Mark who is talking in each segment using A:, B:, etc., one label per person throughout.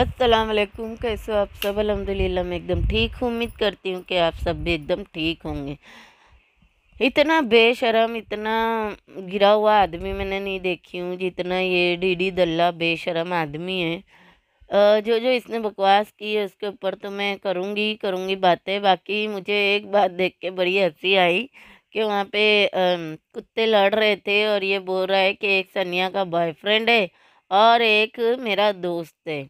A: असलकुम कैसे हो आप सब अलहमदिल्ला मैं एकदम ठीक हूँ उम्मीद करती हूँ कि आप सब भी एकदम ठीक होंगे इतना बेशरम इतना गिरा हुआ आदमी मैंने नहीं देखी हूँ जितना ये डीडी दल्ला बेशरम आदमी है जो जो इसने बकवास की है उसके ऊपर तो मैं करूँगी करूँगी बातें बाकी मुझे एक बात देख के बड़ी हंसी आई कि वहाँ पे कुत्ते लड़ रहे थे और ये बोल रहा है कि एक सनिया का बॉयफ्रेंड है और एक मेरा दोस्त है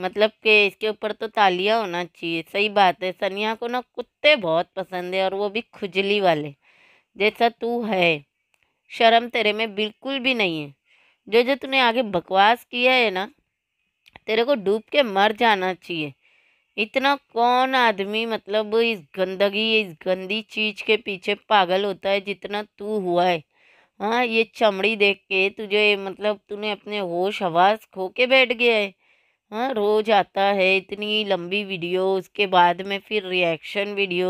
A: मतलब कि इसके ऊपर तो तालियाँ होना चाहिए सही बात है सनिया को ना कुत्ते बहुत पसंद है और वो भी खुजली वाले जैसा तू है शर्म तेरे में बिल्कुल भी नहीं है जो जो तूने आगे बकवास किया है ना तेरे को डूब के मर जाना चाहिए इतना कौन आदमी मतलब इस गंदगी इस गंदी चीज़ के पीछे पागल होता है जितना तू हुआ है हाँ ये चमड़ी देख के तुझे मतलब तूने अपने होश हवास खो के बैठ गया है हाँ रोज आता है इतनी लंबी वीडियो उसके बाद में फिर रिएक्शन वीडियो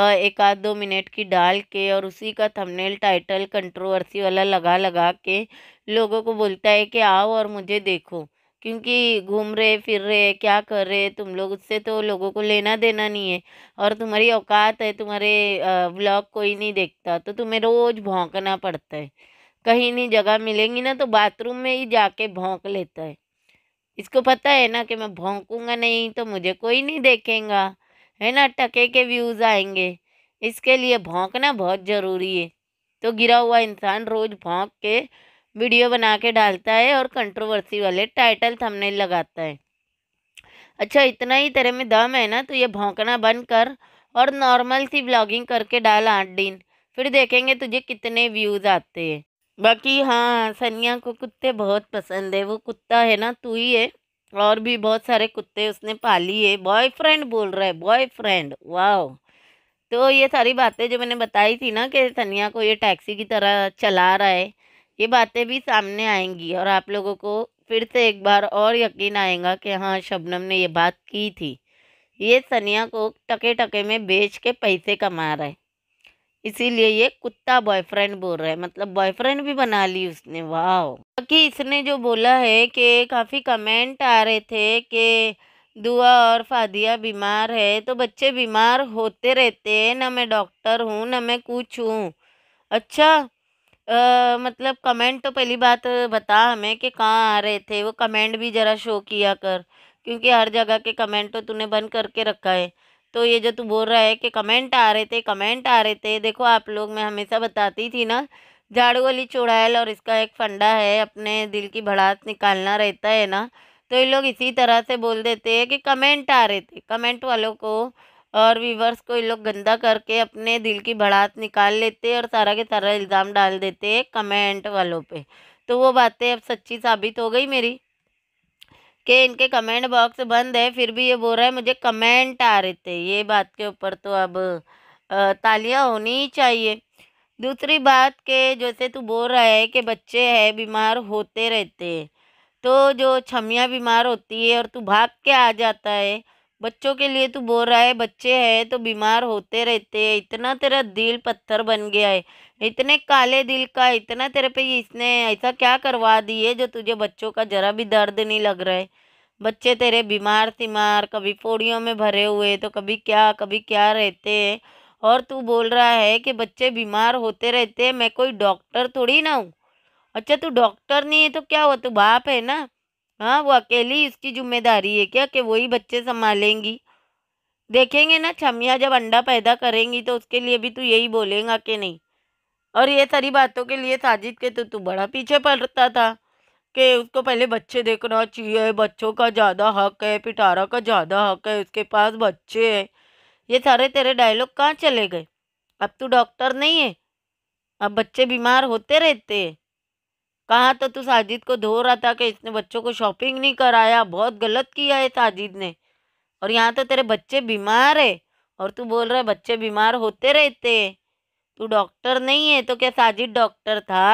A: एक आध दो मिनट की डाल के और उसी का थंबनेल टाइटल कंट्रोवर्सी वाला लगा लगा के लोगों को बोलता है कि आओ और मुझे देखो क्योंकि घूम रहे फिर रहे क्या कर रहे तुम लोग उससे तो लोगों को लेना देना नहीं है और तुम्हारी औकात है तुम्हारे ब्लॉग कोई नहीं देखता तो तुम्हें रोज़ भोंकना पड़ता है कहीं नहीं जगह मिलेंगी ना तो बाथरूम में ही जाके भोंक लेता है इसको पता है ना कि मैं भोंकूँगा नहीं तो मुझे कोई नहीं देखेगा है ना टके के व्यूज़ आएंगे इसके लिए भोंकना बहुत ज़रूरी है तो गिरा हुआ इंसान रोज़ भोंक के वीडियो बना के डालता है और कंट्रोवर्सी वाले टाइटल थमने लगाता है अच्छा इतना ही तेरे में दम है ना तो ये भोंकना बंद कर और नॉर्मल सी ब्लॉगिंग करके डाल आठ दिन फिर देखेंगे तुझे कितने व्यूज़ आते हैं बाकी हाँ सनिया को कुत्ते बहुत पसंद है वो कुत्ता है ना तू ही है और भी बहुत सारे कुत्ते उसने पाली है बॉयफ्रेंड बोल रहा है बॉयफ्रेंड वाह तो ये सारी बातें जो मैंने बताई थी ना कि सनिया को ये टैक्सी की तरह चला रहा है ये बातें भी सामने आएंगी और आप लोगों को फिर से एक बार और यकीन आएगा कि हाँ शबनम ने ये बात की थी ये सनिया को टके टके में बेच के पैसे कमा रहा है इसीलिए ये कुत्ता बॉयफ्रेंड बोल रहा है मतलब बॉयफ्रेंड भी बना ली उसने वाह बाकी इसने जो बोला है कि काफ़ी कमेंट आ रहे थे कि दुआ और फादिया बीमार है तो बच्चे बीमार होते रहते हैं ना मैं डॉक्टर हूँ ना मैं कुछ हूँ अच्छा आ, मतलब कमेंट तो पहली बात बता हमें कि कहाँ आ रहे थे वो कमेंट भी ज़रा शो किया कर क्योंकि हर जगह के कमेंट तो तूने बंद करके रखा है तो ये जो तू बोल रहा है कि कमेंट आ रहे थे कमेंट आ रहे थे देखो आप लोग मैं हमेशा बताती थी ना झाड़ू वाली चौड़ायल और इसका एक फंडा है अपने दिल की भड़ास निकालना रहता है ना तो ये लोग इसी तरह से बोल देते हैं कि कमेंट आ रहे थे कमेंट वालों को और व्यूवर्स को ये लोग गंदा करके अपने दिल की भड़ास निकाल लेते हैं और सारा के सारा इल्ज़ाम डाल देते हैं कमेंट वालों पर तो वो बातें अब सच्ची साबित हो गई मेरी कि इनके कमेंट बॉक्स बंद है फिर भी ये बोल रहा है मुझे कमेंट आ रहे थे ये बात के ऊपर तो अब तालियां होनी ही चाहिए दूसरी बात के जैसे तू बोल रहा है कि बच्चे है बीमार होते रहते हैं तो जो छमियाँ बीमार होती है और तू भाग के आ जाता है बच्चों के लिए तू बोल रहा है बच्चे हैं तो बीमार होते रहते हैं इतना तेरा दिल पत्थर बन गया है इतने काले दिल का इतना तेरे पे इसने ऐसा क्या करवा दिए जो तुझे बच्चों का ज़रा भी दर्द नहीं लग रहा है बच्चे तेरे बीमार तीमार कभी पोड़ियों में भरे हुए तो कभी क्या कभी क्या रहते हैं और तू बोल रहा है कि बच्चे बीमार होते रहते हैं मैं कोई डॉक्टर थोड़ी ना हूँ अच्छा तू डॉक्टर नहीं है तो क्या हुआ तू बाप है ना हाँ वो अकेली इसकी जिम्मेदारी है क्या कि वही बच्चे संभालेंगी देखेंगे ना छमिया जब अंडा पैदा करेंगी तो उसके लिए भी तू यही बोलेगा कि नहीं और ये सारी बातों के लिए साजिद के तो तू बड़ा पीछे पड़ता था कि उसको पहले बच्चे देखना चाहिए बच्चों का ज़्यादा हक है पिटारा का ज़्यादा हक है उसके पास बच्चे हैं ये सारे तेरे डायलॉग कहाँ चले गए अब तू डॉक्टर नहीं है अब बच्चे बीमार होते रहते हैं कहा तो तू साजिद को धो रहा था कि इसने बच्चों को शॉपिंग नहीं कराया बहुत गलत किया है साजिद ने और यहाँ तो तेरे बच्चे बीमार है और तू बोल रहा है बच्चे बीमार होते रहते हैं तू डॉक्टर नहीं है तो क्या साजिद डॉक्टर था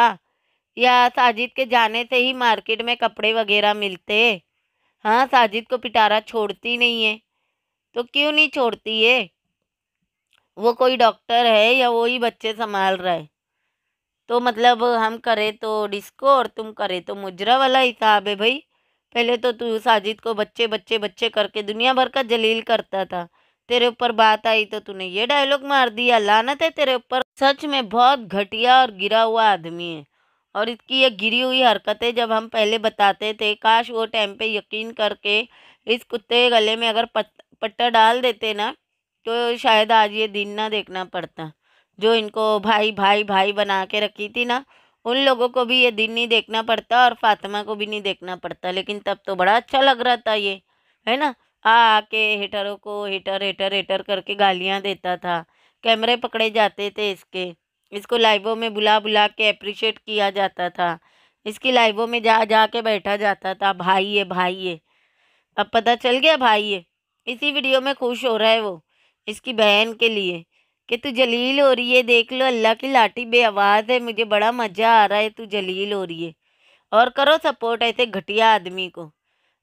A: या साजिद के जाने से ही मार्केट में कपड़े वगैरह मिलते हाँ साजिद को पिटारा छोड़ती नहीं है तो क्यों नहीं छोड़ती है वो कोई डॉक्टर है या वही बच्चे संभाल रहा है तो मतलब हम करें तो डिस्को और तुम करे तो मुजरा वाला हिसाब है भाई पहले तो तू साजिद को बच्चे बच्चे बच्चे करके दुनिया भर का जलील करता था तेरे ऊपर बात आई तो तूने ये डायलॉग मार दिया लानत है तेरे ऊपर सच में बहुत घटिया और गिरा हुआ आदमी है और इसकी ये गिरी हुई हरकतें जब हम पहले बताते थे काश वो टाइम पे यकीन करके इस कुत्ते के गले में अगर पट्टा डाल देते ना तो शायद आज ये दिन ना देखना पड़ता जो इनको भाई भाई भाई बना के रखी थी ना उन लोगों को भी ये दिन नहीं देखना पड़ता और फातिमा को भी नहीं देखना पड़ता लेकिन तब तो बड़ा अच्छा लग रहा था ये है ना आ आके हेटरों को हेटर हेटर हेटर करके गालियाँ देता था कैमरे पकड़े जाते थे इसके इसको लाइवों में बुला बुला के अप्रिशिएट किया जाता था इसकी लाइवों में जा जा के बैठा जाता था भाई ये भाई ये अब पता चल गया भाई ये इसी वीडियो में खुश हो रहा है वो इसकी बहन के लिए कि तू जलील हो रही है देख लो अल्लाह की लाठी बे आवाज़ है मुझे बड़ा मज़ा आ रहा है तू जलील हो रही है और करो सपोर्ट ऐसे घटिया आदमी को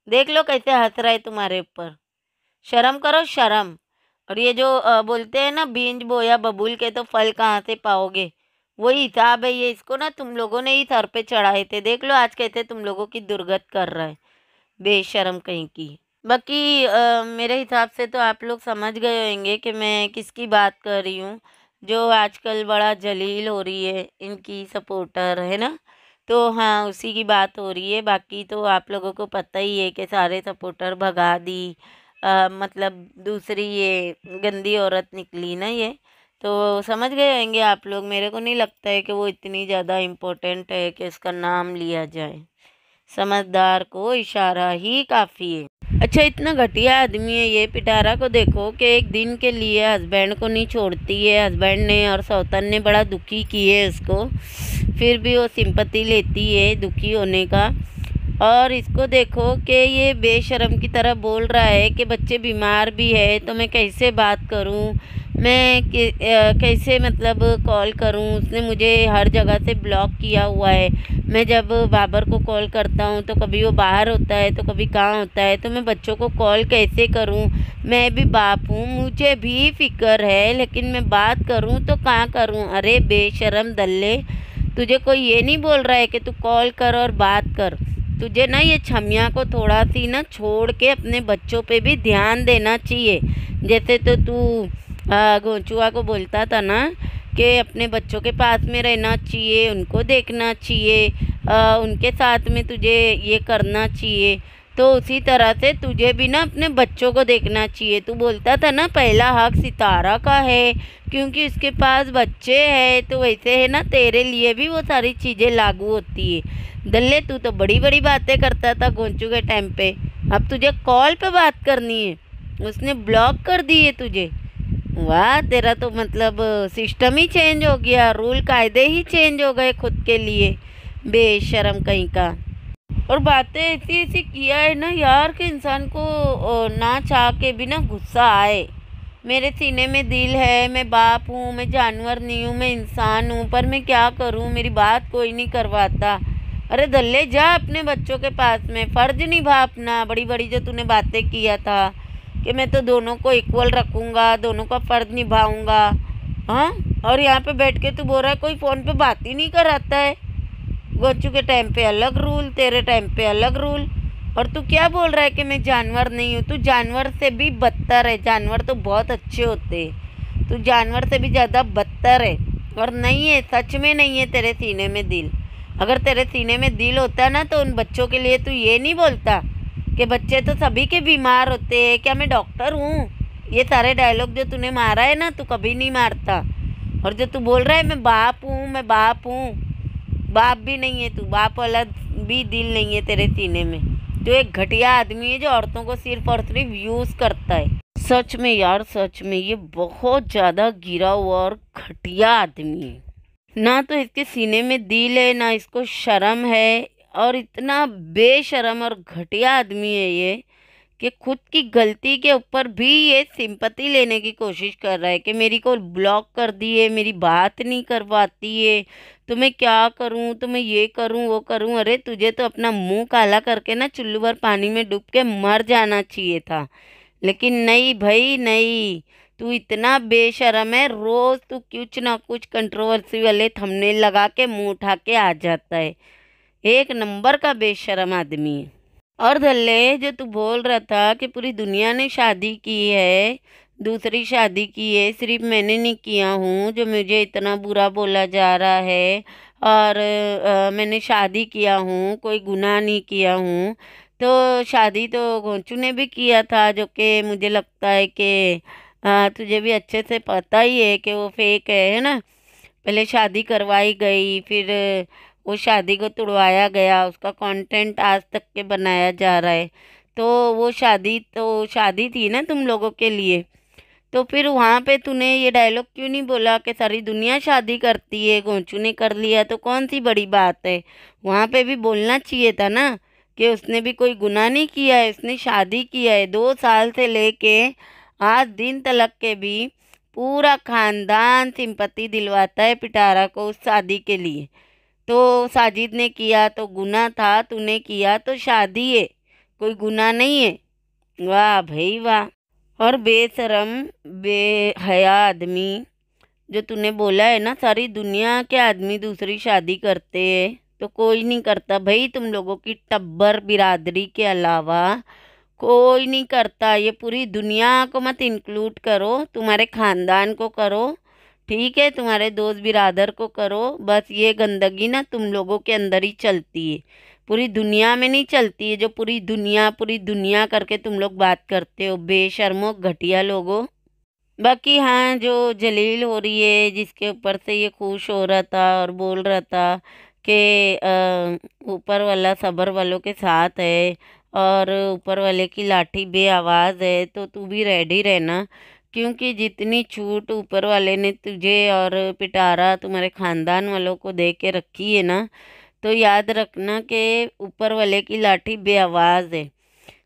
A: देख लो कैसे हंस रहा है तुम्हारे ऊपर शर्म करो शर्म और ये जो बोलते हैं ना बींज बोया बबूल के तो फल कहाँ से पाओगे वही हिसाब है ये इसको ना तुम लोगों ने ही सर पे चढ़ाए थे देख लो आज कैसे तुम लोगों की दुर्गत कर रहा है बेशर्म कहीं की बाकी मेरे हिसाब से तो आप लोग समझ गए होंगे कि मैं किसकी बात कर रही हूँ जो आजकल बड़ा जलील हो रही है इनकी सपोर्टर है ना तो हाँ उसी की बात हो रही है बाकी तो आप लोगों को पता ही है कि सारे सपोर्टर भगा दी आ, मतलब दूसरी ये गंदी औरत निकली ना ये तो समझ गए होंगे आप लोग मेरे को नहीं लगता है कि वो इतनी ज़्यादा इम्पोर्टेंट है कि इसका नाम लिया जाए समझदार को इशारा ही काफ़ी है अच्छा इतना घटिया आदमी है ये पिटारा को देखो कि एक दिन के लिए हस्बैंड को नहीं छोड़ती है हस्बैंड ने और सौतन ने बड़ा दुखी किए उसको फिर भी वो सिंपत्ति लेती है दुखी होने का और इसको देखो कि ये बेशरम की तरह बोल रहा है कि बच्चे बीमार भी है तो मैं कैसे बात करूं मैं कैसे मतलब कॉल करूं उसने मुझे हर जगह से ब्लॉक किया हुआ है मैं जब बाबर को कॉल करता हूं तो कभी वो बाहर होता है तो कभी कहाँ होता है तो मैं बच्चों को कॉल कैसे करूं मैं भी बाप हूं मुझे भी फ़िक्र है लेकिन मैं बात करूं तो कहाँ करूं अरे बेशरम दल्ले तुझे कोई ये नहीं बोल रहा है कि तू कॉल कर और बात कर तुझे ना ये छमिया को थोड़ा सी ना छोड़ के अपने बच्चों पे भी ध्यान देना चाहिए जैसे तो तू गोचुआ को बोलता था ना कि अपने बच्चों के पास में रहना चाहिए उनको देखना चाहिए उनके साथ में तुझे ये करना चाहिए तो उसी तरह से तुझे भी ना अपने बच्चों को देखना चाहिए तू बोलता था ना पहला हक सितारा का है क्योंकि उसके पास बच्चे हैं तो वैसे है ना तेरे लिए भी वो सारी चीज़ें लागू होती है दल्ले तू तो बड़ी बड़ी बातें करता था गोंचू के टाइम पे अब तुझे कॉल पे बात करनी है उसने ब्लॉक कर दी है तुझे वाह तेरा तो मतलब सिस्टम ही चेंज हो गया रूल कायदे ही चेंज हो गए खुद के लिए बेशरम कहीं का और बातें ऐसी ऐसी किया है ना यार कि इंसान को ना चाह के भी ना गुस्सा आए मेरे सीने में दिल है मैं बाप हूँ मैं जानवर नहीं हूँ मैं इंसान हूँ पर मैं क्या करूँ मेरी बात कोई नहीं करवाता अरे दल्ले जा अपने बच्चों के पास में फ़र्ज निभा अपना बड़ी बड़ी जो तूने बातें किया था कि मैं तो दोनों को इक्वल रखूँगा दोनों का फ़र्ज निभाऊँगा हाँ और यहाँ पे बैठ के तू बोल रहा है कोई फ़ोन पे बात ही नहीं कराता है गोचू के टाइम पे अलग रूल तेरे टाइम पे अलग रूल और तू क्या बोल रहा है कि मैं जानवर नहीं हूँ तू जानवर से भी बदतर है जानवर तो बहुत अच्छे होते हैं तू जानवर से भी ज़्यादा बदतर है और नहीं है सच में नहीं है तेरे सीने में दिल अगर तेरे सीने में दिल होता ना तो उन बच्चों के लिए तू ये नहीं बोलता कि बच्चे तो सभी के बीमार होते हैं क्या मैं डॉक्टर हूँ ये सारे डायलॉग जो तूने मारा है ना तू कभी नहीं मारता और जो तू बोल रहा है मैं बाप हूँ मैं बाप हूँ बाप भी नहीं है तू बाप वाला भी दिल नहीं है तेरे सीने में तो एक घटिया आदमी है जो औरतों को सिर्फ और सिर्फ यूज़ करता है सच में यार सच में ये बहुत ज़्यादा गिरा हुआ और घटिया आदमी है ना तो इसके सीने में दिल है ना इसको शर्म है और इतना बेशरम और घटिया आदमी है ये कि खुद की गलती के ऊपर भी ये सिंपत्ति लेने की कोशिश कर रहा है कि मेरी को ब्लॉक कर दी है मेरी बात नहीं करवाती है तो मैं क्या करूँ तो मैं ये करूँ वो करूँ अरे तुझे तो अपना मुंह काला करके ना चुल्लू भर पानी में डूब के मर जाना चाहिए था लेकिन नहीं भाई नहीं तू इतना बेशरम है रोज़ तू कुछ ना कुछ कंट्रोवर्सी वाले थमने लगा के मुँह उठा के आ जाता है एक नंबर का बेशरम आदमी है और धल्ले जो तू बोल रहा था कि पूरी दुनिया ने शादी की है दूसरी शादी की है सिर्फ मैंने नहीं किया हूँ जो मुझे इतना बुरा बोला जा रहा है और आ, मैंने शादी किया हूँ कोई गुनाह नहीं किया हूँ तो शादी तो घोंचू ने भी किया था जो कि मुझे लगता है कि तुझे भी अच्छे से पता ही है कि वो फेक है है ना पहले शादी करवाई गई फिर वो शादी को तुड़वाया गया उसका कंटेंट आज तक के बनाया जा रहा है तो वो शादी तो शादी थी ना तुम लोगों के लिए तो फिर वहाँ पे तूने ये डायलॉग क्यों नहीं बोला कि सारी दुनिया शादी करती है गोंचू ने कर लिया तो कौन सी बड़ी बात है वहाँ पे भी बोलना चाहिए था ना कि उसने भी कोई गुनाह नहीं किया है उसने शादी किया है दो साल से लेके आज दिन तलक के भी पूरा खानदान सिंपत्ति दिलवाता है पिटारा को उस शादी के लिए तो साजिद ने किया तो गुना था तूने किया तो शादी है कोई गुना नहीं है वाह भाई वाह और बेशरम बेहया आदमी जो तूने बोला है ना सारी दुनिया के आदमी दूसरी शादी करते हैं तो कोई नहीं करता भाई तुम लोगों की टब्बर बिरादरी के अलावा कोई नहीं करता ये पूरी दुनिया को मत इंक्लूड करो तुम्हारे ख़ानदान को करो ठीक है तुम्हारे दोस्त बिरादर को करो बस ये गंदगी ना तुम लोगों के अंदर ही चलती है पूरी दुनिया में नहीं चलती है जो पूरी दुनिया पूरी दुनिया करके तुम लोग बात करते हो बेशर्मो घटिया लोगों बाकी हाँ जो जलील हो रही है जिसके ऊपर से ये खुश हो रहा था और बोल रहा था कि ऊपर वाला सबर वालों के साथ है और ऊपर वाले की लाठी बे आवाज़ है तो तू भी रेडी रहना क्योंकि जितनी छूट ऊपर वाले ने तुझे और पिटारा तुम्हारे ख़ानदान वालों को दे के रखी है ना तो याद रखना कि ऊपर वाले की लाठी बेआवाज़ है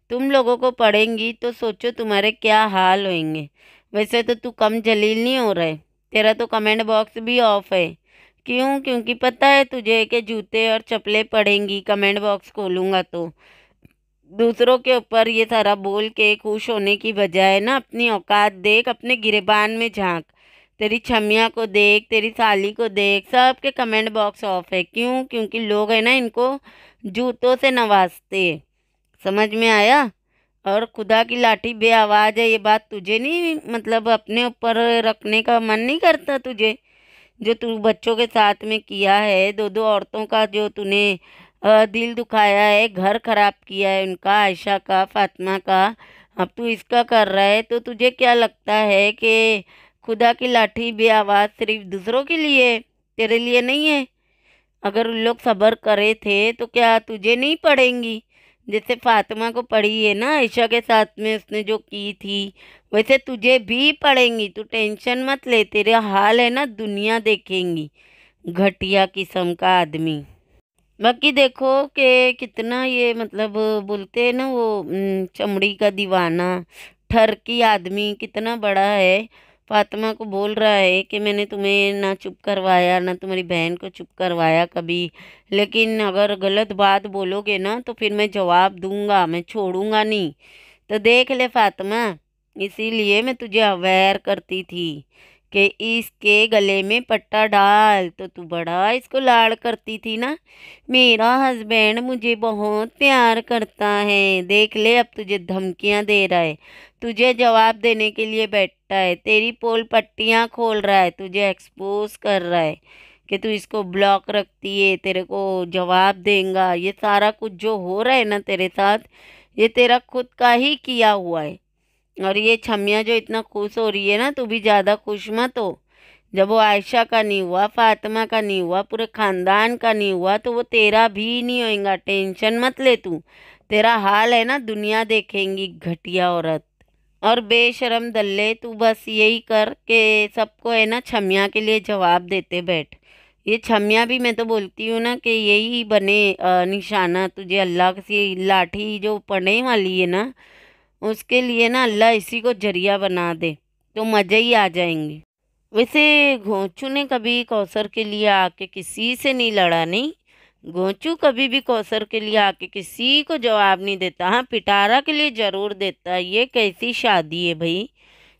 A: तुम लोगों को पढ़ेंगी तो सोचो तुम्हारे क्या हाल होंगे वैसे तो तू कम जलील नहीं हो रहे तेरा तो कमेंट बॉक्स भी ऑफ है क्यों क्योंकि पता है तुझे कि जूते और चप्पलें पड़ेंगी कमेंट बॉक्स खोलूँगा तो दूसरों के ऊपर ये सारा बोल के खुश होने की बजाय ना अपनी औकात देख अपने गिरबान में झांक तेरी छमिया को देख तेरी साली को देख सब के कमेंट बॉक्स ऑफ है क्यों क्योंकि लोग है ना इनको जूतों से नवाजते समझ में आया और खुदा की लाठी बे आवाज़ है ये बात तुझे नहीं मतलब अपने ऊपर रखने का मन नहीं करता तुझे जो तू बच्चों के साथ में किया है दो दो औरतों का जो तूने दिल दुखाया है घर ख़राब किया है उनका आयशा का फातिमा का अब तू इसका कर रहा है तो तुझे क्या लगता है कि खुदा की लाठी भी आवाज़ सिर्फ दूसरों के लिए तेरे लिए नहीं है अगर उन लोग सब्र करे थे तो क्या तुझे नहीं पड़ेंगी जैसे फातिमा को पढ़ी है ना आयशा के साथ में उसने जो की थी वैसे तुझे भी पढ़ेंगी तू टेंशन मत ले तेरे हाल है ना दुनिया देखेंगी घटिया किस्म का आदमी बाकी देखो कि कितना ये मतलब बोलते हैं ना वो चमड़ी का दीवाना ठरकी आदमी कितना बड़ा है फातिमा को बोल रहा है कि मैंने तुम्हें ना चुप करवाया ना तुम्हारी बहन को चुप करवाया कभी लेकिन अगर गलत बात बोलोगे ना तो फिर मैं जवाब दूंगा मैं छोड़ूंगा नहीं तो देख ले फातिमा इसीलिए मैं तुझे अवेयर करती थी कि इसके गले में पट्टा डाल तो तू बड़ा इसको लाड़ करती थी ना मेरा हस्बैंड मुझे बहुत प्यार करता है देख ले अब तुझे धमकियां दे रहा है तुझे जवाब देने के लिए बैठा है तेरी पोल पट्टियाँ खोल रहा है तुझे एक्सपोज कर रहा है कि तू इसको ब्लॉक रखती है तेरे को जवाब देगा ये सारा कुछ जो हो रहा है ना तेरे साथ ये तेरा खुद का ही किया हुआ है और ये छमिया जो इतना खुश हो रही है ना तू भी ज़्यादा खुश मत हो जब वो आयशा का नहीं हुआ फातिमा का नहीं हुआ पूरे ख़ानदान का नहीं हुआ तो वो तेरा भी नहीं होएगा टेंशन मत ले तू तेरा हाल है ना दुनिया देखेंगी घटिया औरत और बेशरम दल्ले तू बस यही कर के सबको है ना छमिया के लिए जवाब देते बैठ ये छमिया भी मैं तो बोलती हूँ ना कि यही बने निशाना तुझे अल्लाह से लाठी जो पढ़ने वाली है ना उसके लिए ना अल्लाह इसी को जरिया बना दे तो मज़े ही आ जाएंगे वैसे घोंचू ने कभी कौसर के लिए आके किसी से नहीं लड़ा नहीं घोंचू कभी भी कौसर के लिए आके किसी को जवाब नहीं देता हाँ पिटारा के लिए ज़रूर देता ये कैसी शादी है भाई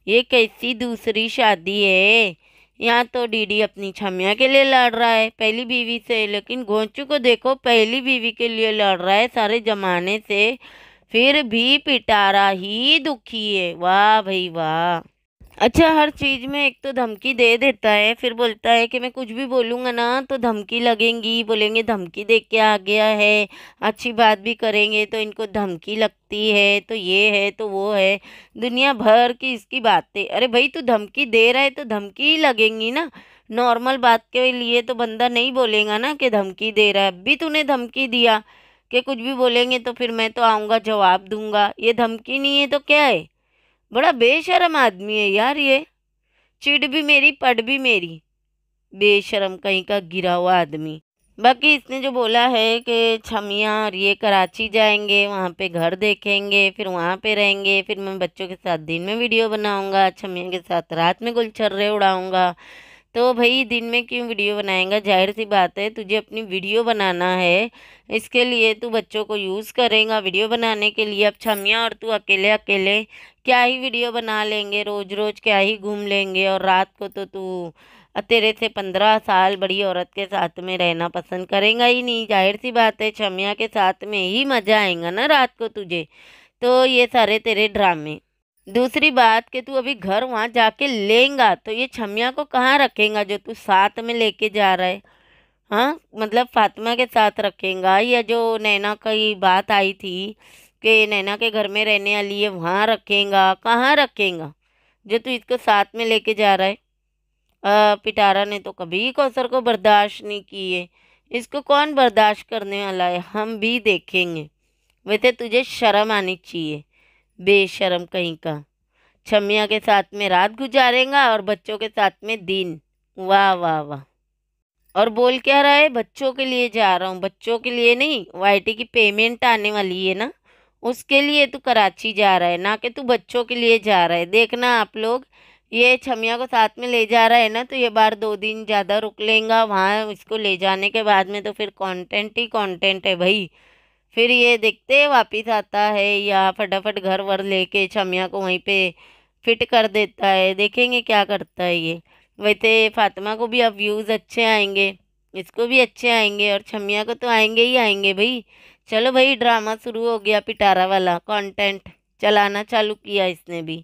A: ये कैसी दूसरी शादी है यहाँ तो डीडी अपनी छमिया के लिए लड़ रहा है पहली बीवी से लेकिन घोंचू को देखो पहली बीवी के लिए लड़ रहा है सारे ज़माने से फिर भी पिटारा ही दुखी है वाह भाई वाह अच्छा हर चीज़ में एक तो धमकी दे देता है फिर बोलता है कि मैं कुछ भी बोलूँगा ना तो धमकी लगेंगी बोलेंगे धमकी दे के आ गया है अच्छी बात भी करेंगे तो इनको धमकी लगती है तो ये है तो वो है दुनिया भर की इसकी बातें अरे भाई तू धमकी दे रहा है तो धमकी ही लगेंगी ना नॉर्मल बात के लिए तो बंदा नहीं बोलेगा ना कि धमकी दे रहा है अभी तूने धमकी दिया कि कुछ भी बोलेंगे तो फिर मैं तो आऊँगा जवाब दूंगा ये धमकी नहीं है तो क्या है बड़ा बेशरम आदमी है यार ये चिड़ भी मेरी पढ़ भी मेरी बेशरम कहीं का गिरा हुआ आदमी बाकी इसने जो बोला है कि छमिया और ये कराची जाएंगे वहाँ पे घर देखेंगे फिर वहाँ पे रहेंगे फिर मैं बच्चों के साथ दिन में वीडियो बनाऊँगा छमिया के साथ रात में गुलछर्रे उड़ाऊँगा तो भाई दिन में क्यों वीडियो बनाएगा जाहिर सी बात है तुझे अपनी वीडियो बनाना है इसके लिए तू बच्चों को यूज़ करेगा वीडियो बनाने के लिए अब छमिया और तू अकेले अकेले क्या ही वीडियो बना लेंगे रोज़ रोज़ क्या ही घूम लेंगे और रात को तो तू तेरे से पंद्रह साल बड़ी औरत के साथ में रहना पसंद करेगा ही नहीं जाहिर सी बात है छमिया के साथ में ही मज़ा आएगा ना रात को तुझे तो ये सारे तेरे ड्रामे दूसरी बात कि तू अभी घर वहाँ जाके लेगा तो ये छमिया को कहाँ रखेगा जो तू साथ में लेके जा रहा है हाँ मतलब फातिमा के साथ रखेगा या जो नैना की बात आई थी कि नैना के घर में रहने वाली है वहाँ रखेगा कहाँ रखेगा जो तू इसको साथ में लेके जा रहा है आ, पिटारा ने तो कभी कौसर को बर्दाश्त नहीं किए इसको कौन बर्दाश्त करने वाला है हम भी देखेंगे वैसे तुझे शर्म आनी चाहिए बेशरम कहीं का छमिया के साथ में रात गुजारेगा और बच्चों के साथ में दिन वाह वाह वाह और बोल क्या रहा है बच्चों के लिए जा रहा हूँ बच्चों के लिए नहीं वाईटी की पेमेंट आने वाली है ना उसके लिए तू कराची जा रहा है ना कि तू बच्चों के लिए जा रहा है देखना आप लोग ये छमिया को साथ में ले जा रहा है ना तो ये बार दो दिन ज़्यादा रुक लेगा वहाँ इसको ले जाने के बाद में तो फिर कंटेंट ही कंटेंट है भाई फिर ये देखते वापिस आता है या फटाफट घर वर लेके छमिया को वहीं पे फिट कर देता है देखेंगे क्या करता है ये वैसे तो फातिमा को भी अब व्यूज़ अच्छे आएंगे इसको भी अच्छे आएंगे और छमिया को तो आएंगे ही आएंगे भाई चलो भाई ड्रामा शुरू हो गया पिटारा वाला कंटेंट चलाना चालू किया इसने भी